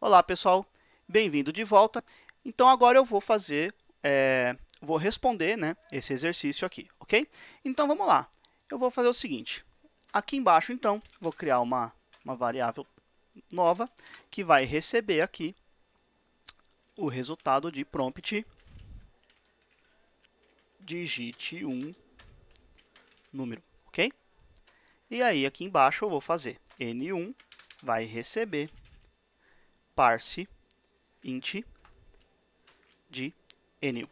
Olá pessoal, bem-vindo de volta. Então agora eu vou fazer, é, vou responder né, esse exercício aqui, ok? Então vamos lá, eu vou fazer o seguinte. Aqui embaixo então, vou criar uma, uma variável nova que vai receber aqui o resultado de prompt digite um número, ok? E aí aqui embaixo eu vou fazer n1 vai receber parse int de enil.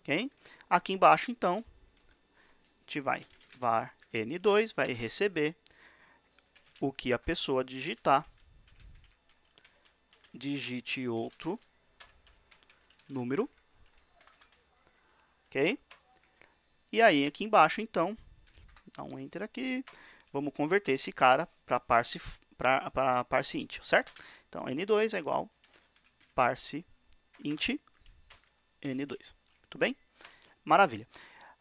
Ok? Aqui embaixo, então, a gente vai var n2, vai receber o que a pessoa digitar. Digite outro número. Ok? E aí, aqui embaixo, então, dá um enter aqui. Vamos converter esse cara para parse para parse int, certo? Então, n2 é igual parse int n2. Tudo bem? Maravilha.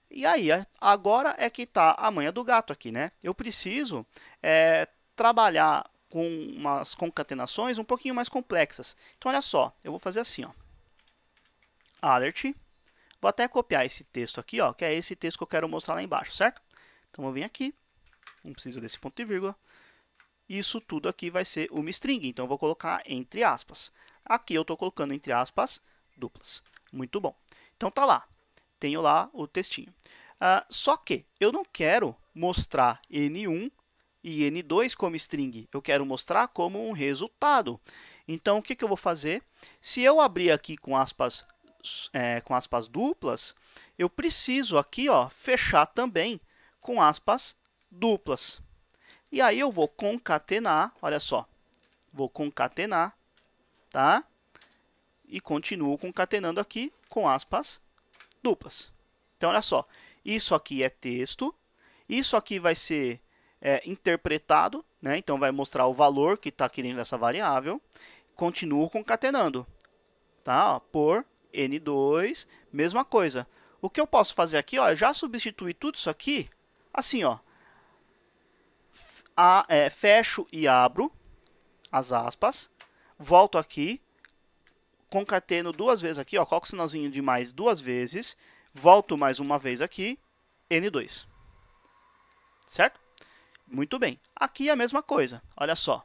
E aí, agora é que está a manha do gato aqui, né? Eu preciso é, trabalhar com umas concatenações um pouquinho mais complexas. Então, olha só, eu vou fazer assim, ó. Alert. Vou até copiar esse texto aqui, ó, que é esse texto que eu quero mostrar lá embaixo, certo? Então, vou vir aqui, não preciso desse ponto e vírgula isso tudo aqui vai ser uma string, então eu vou colocar entre aspas. Aqui eu estou colocando entre aspas duplas. Muito bom. Então tá lá, tenho lá o textinho. Uh, só que eu não quero mostrar N1 e N2 como string, eu quero mostrar como um resultado. Então, o que, que eu vou fazer? Se eu abrir aqui com aspas, é, com aspas duplas, eu preciso aqui ó, fechar também com aspas duplas. E aí eu vou concatenar, olha só. Vou concatenar, tá? E continuo concatenando aqui com aspas duplas. Então, olha só. Isso aqui é texto. Isso aqui vai ser é, interpretado, né? Então, vai mostrar o valor que está aqui dentro dessa variável. Continuo concatenando, tá? Ó, por N2, mesma coisa. O que eu posso fazer aqui, ó, eu é já substituí tudo isso aqui, assim, ó, a, é, fecho e abro as aspas, volto aqui, concateno duas vezes aqui, ó, coloco o sinalzinho de mais duas vezes, volto mais uma vez aqui, N2. Certo? Muito bem. Aqui é a mesma coisa, olha só.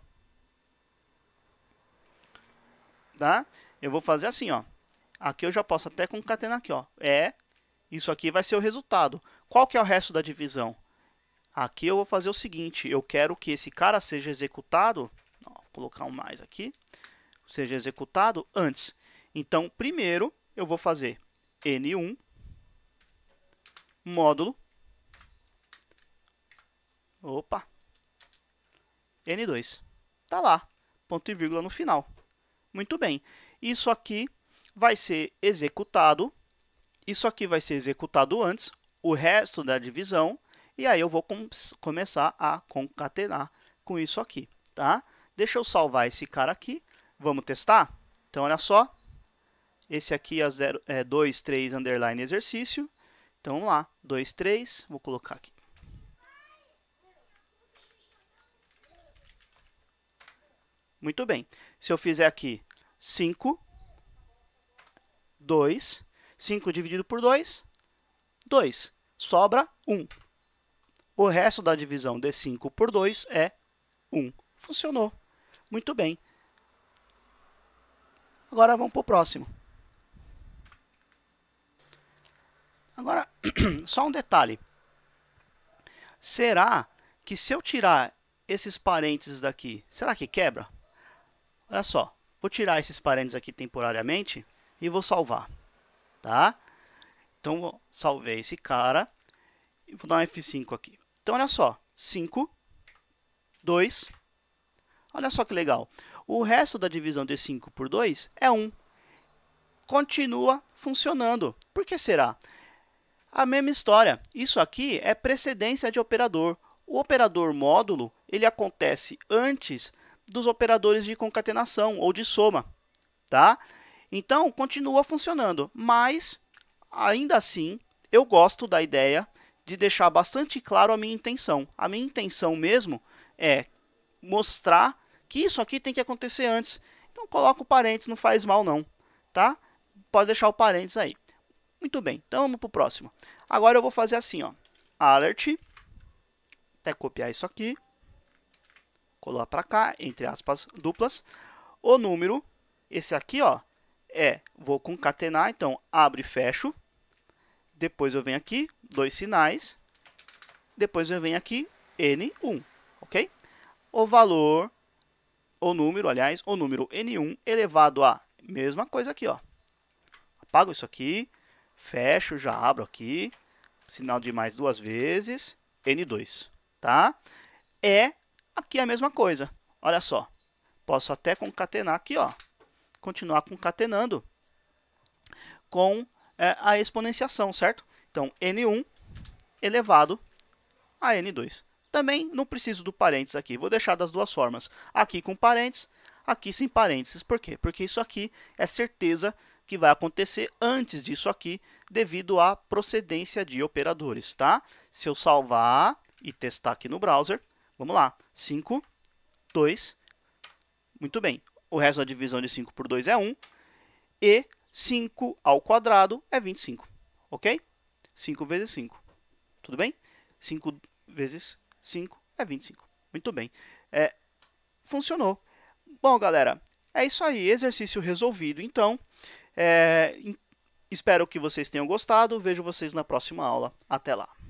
Tá? Eu vou fazer assim, ó. Aqui eu já posso até concatenar aqui, ó. É, isso aqui vai ser o resultado. Qual que é o resto da divisão? Aqui eu vou fazer o seguinte, eu quero que esse cara seja executado, ó, colocar um mais aqui, seja executado antes. Então, primeiro eu vou fazer n1 módulo opa n2. Tá lá, ponto e vírgula no final. Muito bem. Isso aqui vai ser executado, isso aqui vai ser executado antes, o resto da divisão e aí eu vou com começar a concatenar com isso aqui, tá? Deixa eu salvar esse cara aqui. Vamos testar? Então, olha só. Esse aqui é, zero, é 2, 3, underline, exercício. Então, vamos lá. 2, 3, vou colocar aqui. Muito bem. Se eu fizer aqui 5, 2, 5 dividido por 2, 2. Sobra 1. Um. O resto da divisão de 5 por 2 é 1. Funcionou. Muito bem. Agora vamos para o próximo. Agora, só um detalhe. Será que se eu tirar esses parênteses daqui, será que quebra? Olha só, vou tirar esses parênteses aqui temporariamente e vou salvar, tá? Então, salvei esse cara e vou dar um F5 aqui. Então, olha só. 5, 2. Olha só que legal. O resto da divisão de 5 por 2 é 1. Um. Continua funcionando. Por que será? A mesma história. Isso aqui é precedência de operador. O operador módulo ele acontece antes dos operadores de concatenação ou de soma. Tá? Então, continua funcionando, mas ainda assim eu gosto da ideia de deixar bastante claro a minha intenção. A minha intenção mesmo é mostrar que isso aqui tem que acontecer antes. Então coloca o parênteses, não faz mal não, tá? Pode deixar o parênteses aí. Muito bem, então vamos para o próximo. Agora eu vou fazer assim, ó, alert, até copiar isso aqui, colar para cá, entre aspas duplas, o número, esse aqui, ó, é, vou concatenar, então abre e fecho, depois eu venho aqui, dois sinais. Depois eu venho aqui, N1, ok? O valor, o número, aliás, o número N1 elevado a mesma coisa aqui, ó. Apago isso aqui, fecho, já abro aqui, sinal de mais duas vezes, N2, tá? É aqui a mesma coisa, olha só. Posso até concatenar aqui, ó. Continuar concatenando com é, a exponenciação, certo? Então, n1 elevado a n2. Também não preciso do parênteses aqui, vou deixar das duas formas. Aqui com parênteses, aqui sem parênteses. Por quê? Porque isso aqui é certeza que vai acontecer antes disso aqui, devido à procedência de operadores, tá? Se eu salvar e testar aqui no browser, vamos lá, 5, 2, muito bem. O resto da divisão de 5 por 2 é 1, e 5 ao quadrado é 25, ok? 5 vezes 5, tudo bem? 5 vezes 5 é 25, muito bem. É, funcionou. Bom, galera, é isso aí, exercício resolvido. Então, é, espero que vocês tenham gostado, vejo vocês na próxima aula. Até lá!